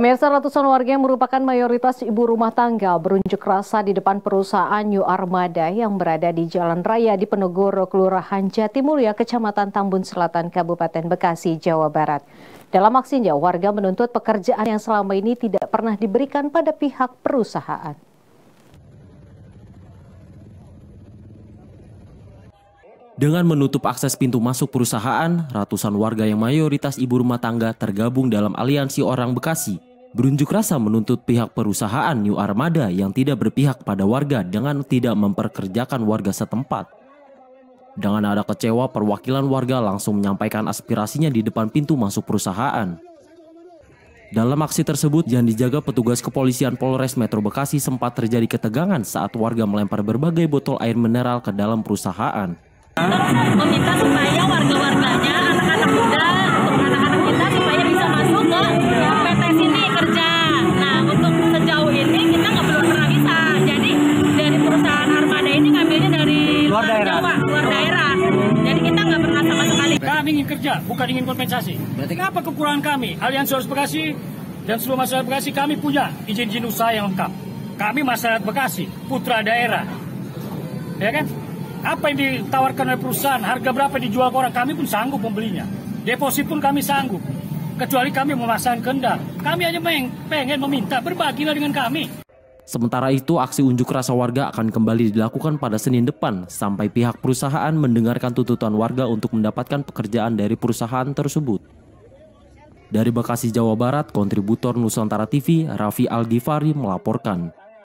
Pemirsa ratusan warga yang merupakan mayoritas ibu rumah tangga berunjuk rasa di depan perusahaan New Armada yang berada di Jalan Raya di Penegoro, Kelurahan Jatimulya, Kecamatan Tambun Selatan, Kabupaten Bekasi, Jawa Barat. Dalam aksinya, warga menuntut pekerjaan yang selama ini tidak pernah diberikan pada pihak perusahaan. Dengan menutup akses pintu masuk perusahaan, ratusan warga yang mayoritas ibu rumah tangga tergabung dalam aliansi orang Bekasi Berunjuk rasa menuntut pihak perusahaan New Armada yang tidak berpihak pada warga dengan tidak memperkerjakan warga setempat. Dengan ada kecewa, perwakilan warga langsung menyampaikan aspirasinya di depan pintu masuk perusahaan. Dalam aksi tersebut yang dijaga petugas kepolisian Polres Metro Bekasi sempat terjadi ketegangan saat warga melempar berbagai botol air mineral ke dalam perusahaan. luar daerah. Jadi kita nggak pernah sama sekali. Kami ingin kerja, bukan ingin kompensasi. Berarti apa kekurangan kami? Aliansi Harus Bekasi dan seluruh masyarakat Bekasi kami punya izin-izin usaha yang lengkap. Kami masyarakat Bekasi, putra daerah. Ya kan? Apa yang ditawarkan oleh perusahaan, harga berapa dijual ke orang, kami pun sanggup membelinya. Deposit pun kami sanggup. Kecuali kami memasang kendal. Kami hanya pengen meminta, berbagilah dengan kami. Sementara itu, aksi unjuk rasa warga akan kembali dilakukan pada Senin depan sampai pihak perusahaan mendengarkan tuntutan warga untuk mendapatkan pekerjaan dari perusahaan tersebut. Dari Bekasi, Jawa Barat, kontributor Nusantara TV, Raffi Al-Ghifari melaporkan.